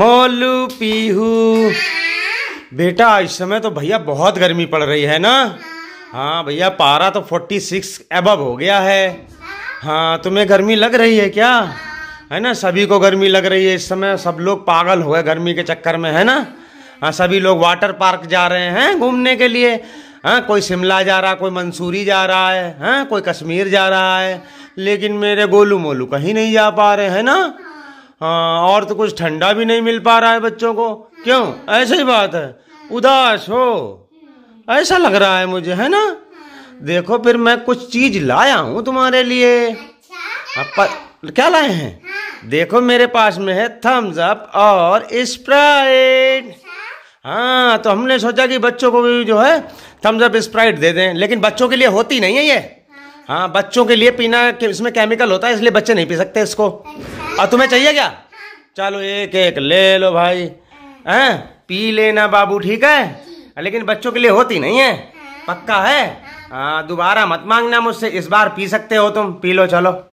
मोलू पीहू बेटा इस समय तो भैया बहुत गर्मी पड़ रही है ना हाँ भैया पारा तो फोर्टी सिक्स एबब हो गया है हाँ तुम्हें गर्मी लग रही है क्या है ना सभी को गर्मी लग रही है इस समय सब लोग पागल हो गए गर्मी के चक्कर में है ना हाँ सभी लोग वाटर पार्क जा रहे हैं घूमने के लिए हाँ कोई शिमला जा रहा कोई मंसूरी जा रहा है हाँ कोई कश्मीर जा रहा है लेकिन मेरे गोलू मोलू कहीं नहीं जा पा रहे हैं ना हाँ और तो कुछ ठंडा भी नहीं मिल पा रहा है बच्चों को क्यों ऐसे ही बात है उदास हो ऐसा लग रहा है मुझे है ना देखो फिर मैं कुछ चीज लाया हूँ तुम्हारे लिए अच्छा? क्या लाए हैं हाँ। देखो मेरे पास में है थम्स अप और स्प्राइट अच्छा? हाँ तो हमने सोचा कि बच्चों को भी जो है थम्स अप स्प्राइट दे दें लेकिन बच्चों के लिए होती नहीं है ये हाँ, बच्चों के लिए पीना इसमें केमिकल होता है इसलिए बच्चे नहीं पी सकते इसको और तुम्हें चाहिए क्या चलो एक एक ले लो भाई हैं पी लेना बाबू ठीक है लेकिन बच्चों के लिए होती नहीं है पक्का है हाँ दोबारा मत मांगना मुझसे इस बार पी सकते हो तुम पी लो चलो